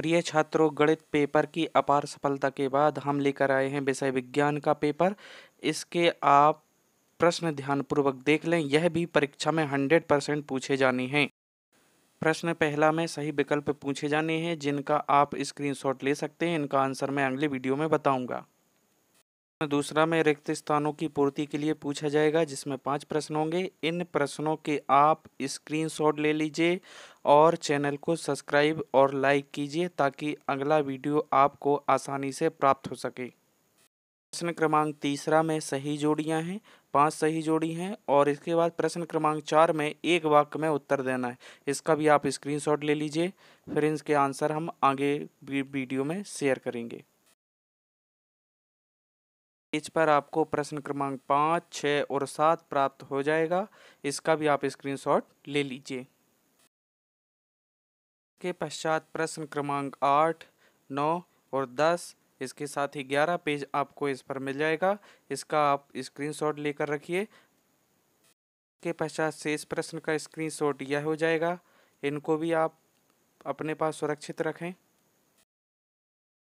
प्रिय छात्रों गणित पेपर की अपार सफलता के बाद हम लेकर आए हैं विषय विज्ञान का पेपर इसके आप प्रश्न ध्यानपूर्वक देख लें यह भी परीक्षा में हंड्रेड परसेंट पूछे जाने हैं प्रश्न पहला में सही विकल्प पूछे जाने हैं जिनका आप स्क्रीनशॉट ले सकते हैं इनका आंसर मैं अगले वीडियो में बताऊंगा दूसरा में रिक्त स्थानों की पूर्ति के लिए पूछा जाएगा जिसमें पांच प्रश्न होंगे इन प्रश्नों के आप स्क्रीनशॉट ले लीजिए और चैनल को सब्सक्राइब और लाइक कीजिए ताकि अगला वीडियो आपको आसानी से प्राप्त हो सके प्रश्न क्रमांक तीसरा में सही जोड़ियां हैं पांच सही जोड़ी हैं और इसके बाद प्रश्न क्रमांक चार में एक वाक्य में उत्तर देना है इसका भी आप स्क्रीनशॉट ले लीजिए फिर इसके आंसर हम आगे वीडियो में शेयर करेंगे पेज पर आपको प्रश्न क्रमांक पाँच छः और सात प्राप्त हो जाएगा इसका भी आप स्क्रीनशॉट ले लीजिए के पश्चात प्रश्न क्रमांक आठ नौ और दस इसके साथ ही ग्यारह पेज आपको इस पर मिल जाएगा इसका आप स्क्रीनशॉट लेकर रखिए के पश्चात शेष प्रश्न का स्क्रीनशॉट यह हो जाएगा इनको भी आप अपने पास सुरक्षित रखें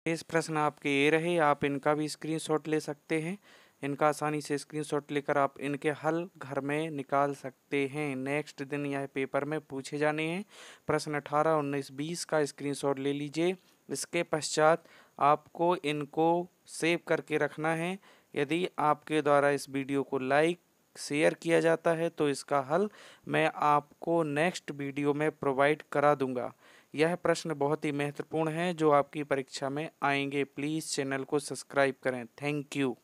शेष प्रश्न आपके ये रहे आप इनका भी स्क्रीनशॉट ले सकते हैं इनका आसानी से स्क्रीनशॉट लेकर आप इनके हल घर में निकाल सकते हैं नेक्स्ट दिन यह पेपर में पूछे जाने हैं प्रश्न अठारह उन्नीस बीस का स्क्रीनशॉट ले लीजिए इसके पश्चात आपको इनको सेव करके रखना है यदि आपके द्वारा इस वीडियो को लाइक शेयर किया जाता है तो इसका हल मैं आपको नेक्स्ट वीडियो में प्रोवाइड करा दूंगा यह प्रश्न बहुत ही महत्वपूर्ण है जो आपकी परीक्षा में आएंगे प्लीज़ चैनल को सब्सक्राइब करें थैंक यू